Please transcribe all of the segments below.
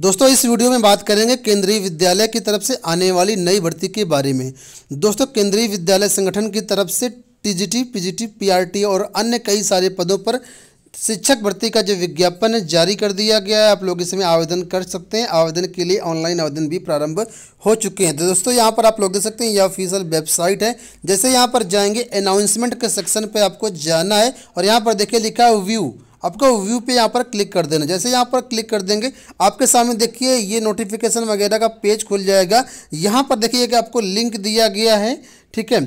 दोस्तों इस वीडियो में बात करेंगे केंद्रीय विद्यालय की तरफ से आने वाली नई भर्ती के बारे में दोस्तों केंद्रीय विद्यालय संगठन की तरफ से टीजीटी, पीजीटी, पीआरटी और अन्य कई सारे पदों पर शिक्षक भर्ती का जो विज्ञापन जारी कर दिया गया है आप लोग इसमें आवेदन कर सकते हैं आवेदन के लिए ऑनलाइन आवेदन भी प्रारंभ हो चुके हैं तो दोस्तों यहाँ पर आप लोग देख सकते हैं यह ऑफिशियल वेबसाइट है जैसे यहाँ पर जाएंगे अनाउंसमेंट के सेक्शन पर आपको जाना है और यहाँ पर देखिए लिखा है व्यू आपको व्यू पे यहाँ पर क्लिक कर देना जैसे यहाँ पर क्लिक कर देंगे आपके सामने देखिए ये नोटिफिकेशन वगैरह का पेज खुल जाएगा यहाँ पर देखिए कि आपको लिंक दिया गया है ठीक है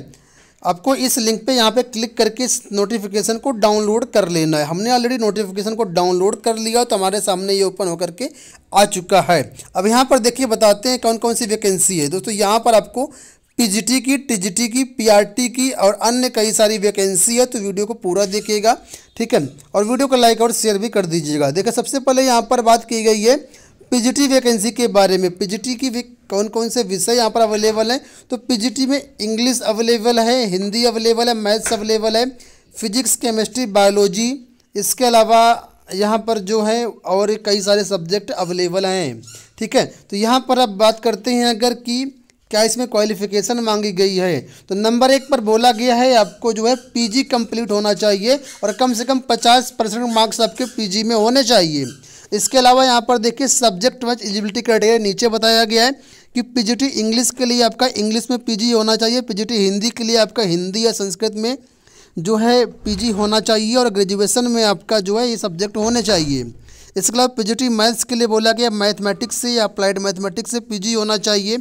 आपको इस लिंक पे यहाँ पे क्लिक करके इस नोटिफिकेशन को डाउनलोड कर लेना है हमने ऑलरेडी नोटिफिकेशन को डाउनलोड कर लिया तो हमारे सामने ये ओपन होकर के आ चुका है अब यहाँ पर देखिए बताते हैं कौन कौन सी वैकेंसी है दोस्तों यहाँ पर आपको पीजीटी की टीजीटी की पीआरटी की और अन्य कई सारी वैकेंसी है तो वीडियो को पूरा देखिएगा ठीक है और वीडियो को लाइक और शेयर भी कर दीजिएगा देखिए सबसे पहले यहाँ पर बात की गई है पीजीटी वैकेंसी के बारे में पीजीटी की कौन कौन से विषय यहाँ पर अवेलेबल हैं तो पीजीटी में इंग्लिश अवेलेबल है हिंदी अवेलेबल है मैथ्स अवेलेबल है फिजिक्स केमिस्ट्री बायोलॉजी इसके अलावा यहाँ पर जो है और कई सारे सब्जेक्ट अवेलेबल हैं ठीक है तो यहाँ पर अब बात करते हैं अगर कि क्या इसमें क्वालिफिकेशन मांगी गई है तो नंबर एक पर बोला गया है आपको जो है पीजी कंप्लीट होना चाहिए और कम से कम 50 परसेंट मार्क्स आपके पीजी में होने चाहिए इसके अलावा यहाँ पर देखिए सब्जेक्ट वाइज एलिजिबिलिटी क्राइटेरिया नीचे बताया गया है कि पीजीटी इंग्लिश के लिए आपका इंग्लिश में पी होना चाहिए पीजीटी हिंदी के लिए आपका हिंदी या संस्कृत में जो है पी होना चाहिए और ग्रेजुएसन में आपका जो है ये सब्जेक्ट होने चाहिए इसके अलावा पीजीटी मैथ्स के लिए बोला गया मैथमेटिक्स से या अप्लाइड मैथमेटिक्स से पीजी होना चाहिए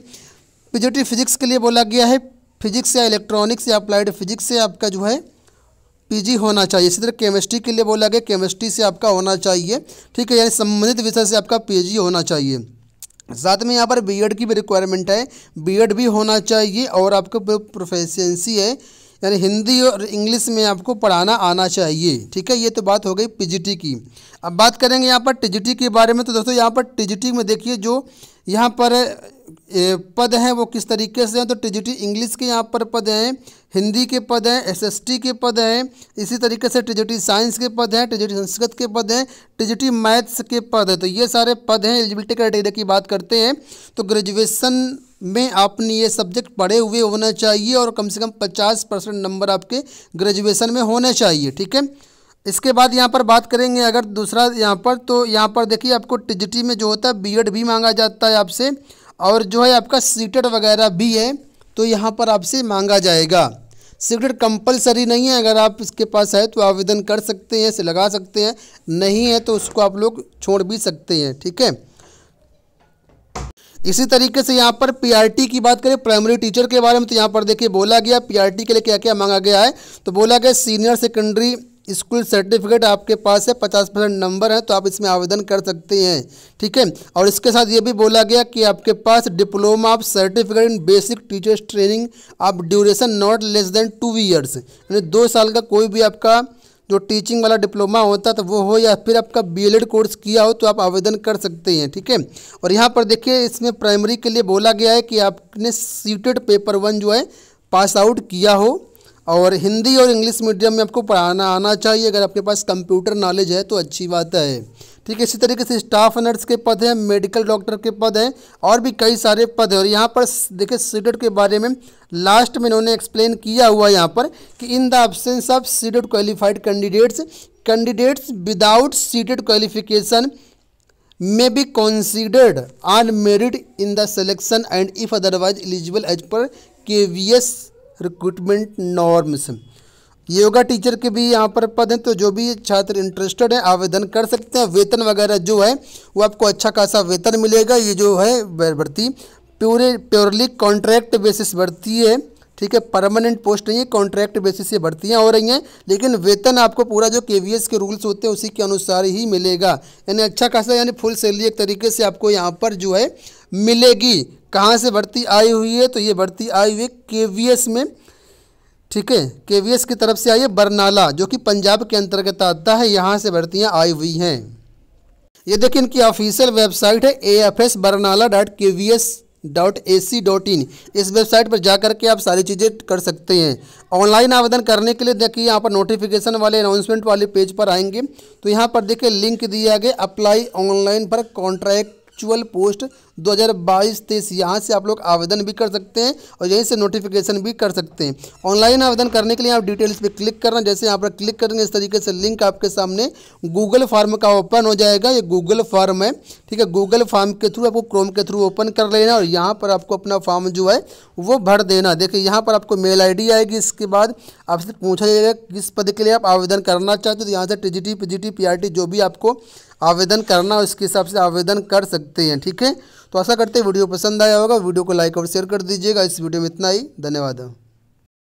पीजीटी फिजिक्स के लिए बोला गया है फिजिक्स या इलेक्ट्रॉनिक्स या अप्लाइड फिजिक्स से आपका जो है पीजी होना चाहिए इसी तरह केमिस्ट्री के लिए बोला गया केमिस्ट्री से आपका होना चाहिए ठीक है यानी संबंधित विषय से आपका पीजी होना चाहिए साथ में यहाँ पर बीएड की भी रिक्वायरमेंट है बीएड भी होना चाहिए और आपको प्रोफेसेंसी है यानी हिंदी और इंग्लिश में आपको पढ़ाना आना चाहिए ठीक है ये तो बात हो गई पी की अब बात करेंगे यहाँ पर टी के बारे में तो दोस्तों यहाँ पर टी में देखिए जो यहाँ पर पद हैं वो किस तरीके से हैं तो टीजीटी इंग्लिश के यहाँ पर पद हैं हिंदी के पद हैं एसएसटी के पद हैं इसी तरीके से टीजीटी साइंस के पद हैं टीजीटी संस्कृत के पद हैं टीजीटी मैथ्स के पद हैं तो ये सारे पद हैं एलिजिबिलिटी क्राइटेरिया की बात करते हैं तो ग्रेजुएसन में आपने ये सब्जेक्ट पढ़े हुए होना चाहिए और कम से कम पचास परसेंट नंबर आपके ग्रेजुएसन में होने चाहिए ठीक है इसके बाद यहाँ पर बात करेंगे अगर दूसरा यहाँ पर तो यहाँ पर देखिए आपको टिजटी में जो होता है बीएड भी मांगा जाता है आपसे और जो है आपका सीटेट वगैरह भी है तो यहाँ पर आपसे मांगा जाएगा सीटर कंपलसरी नहीं है अगर आप इसके पास है तो आवेदन कर सकते हैं इसे लगा सकते हैं नहीं है तो उसको आप लोग छोड़ भी सकते हैं ठीक है इसी तरीके से यहाँ पर पीआरटी की बात करें प्राइमरी टीचर के बारे में तो यहाँ पर देखिए बोला गया पीआरटी के लिए क्या क्या मांगा गया है तो बोला गया सीनियर सेकेंडरी स्कूल सर्टिफिकेट आपके पास है पचास परसेंट नंबर है तो आप इसमें आवेदन कर सकते हैं ठीक है और इसके साथ ये भी बोला गया कि आपके पास diploma of certificate in basic teachers training of duration not less than two years यानी दो साल का कोई भी आपका जो टीचिंग वाला डिप्लोमा होता है तो वो हो या फिर आपका बी कोर्स किया हो तो आप आवेदन कर सकते हैं ठीक है और यहाँ पर देखिए इसमें प्राइमरी के लिए बोला गया है कि आपने सीटेड पेपर वन जो है पास आउट किया हो और हिंदी और इंग्लिश मीडियम में आपको पढ़ाना आना चाहिए अगर आपके पास कंप्यूटर नॉलेज है तो अच्छी बात है ठीक है इसी तरीके से स्टाफ नर्स के पद हैं मेडिकल डॉक्टर के पद हैं और भी कई सारे पद हैं और यहाँ पर देखिए सीडेट के बारे में लास्ट में इन्होंने एक्सप्लेन किया हुआ यहाँ पर कि in the absence of CTET qualified candidates candidates without CTET qualification be may be merit in the selection and if otherwise eligible as per K V S recruitment norms yoga teacher के भी यहाँ पर पद हैं तो जो भी छात्र इंटरेस्टेड हैं आवेदन कर सकते हैं वेतन वगैरह जो है वो आपको अच्छा खासा वेतन मिलेगा ये जो है भर्ती प्योरे प्योरली कॉन्ट्रैक्ट बेसिस भर्ती है ठीक है परमानेंट पोस्ट नहीं है कॉन्ट्रैक्ट बेसिस से भर्तियाँ हो रही हैं लेकिन वेतन आपको पूरा जो के के रूल्स होते हैं उसी के अनुसार ही मिलेगा यानी अच्छा खासा यानी फुल सैलरी एक तरीके से आपको यहाँ पर जो है मिलेगी कहाँ से बढ़ती आई हुई है तो ये बढ़ती आई हुई वी के में ठीक है के की तरफ से आई है बरनाला जो कि पंजाब के अंतर्गत आता है यहाँ से भर्तियाँ आई हुई हैं ये देखिए इनकी ऑफिशियल वेबसाइट है A F S Barnala dot K V S dot A C dot in इस वेबसाइट पर जा करके आप सारी चीज़ें कर सकते हैं ऑनलाइन आवेदन करने के लिए देखिए यहाँ पर नोटिफिकेशन वाले अनाउंसमेंट वाले पेज पर आएंगे तो यहाँ पर देखिए लिंक दिया गया अप्लाई ऑनलाइन पर कॉन्ट्रैक्चुअल पोस्ट दो हज़ार बाईस तेईस यहाँ से आप लोग आवेदन भी कर सकते हैं और यहीं से नोटिफिकेशन भी कर सकते हैं ऑनलाइन आवेदन करने के लिए आप डिटेल्स पे क्लिक करना जैसे यहाँ पर क्लिक करेंगे इस तरीके से लिंक आपके सामने गूगल फॉर्म का ओपन हो जाएगा ये गूगल फॉर्म है ठीक है गूगल फॉर्म के थ्रू आपको क्रोम के थ्रू ओपन कर लेना और यहाँ पर आपको अपना फॉर्म जो है वो भर देना देखिए यहाँ पर आपको मेल आई आएगी इसके बाद आपसे पूछा जाएगा किस पद के लिए आप आवेदन करना चाहते हो तो यहाँ से टी जी जो भी आपको आवेदन करना उसके हिसाब से आवेदन कर सकते हैं ठीक है तो ऐसा करते वीडियो पसंद आया होगा वीडियो को लाइक और शेयर कर दीजिएगा इस वीडियो में इतना ही धन्यवाद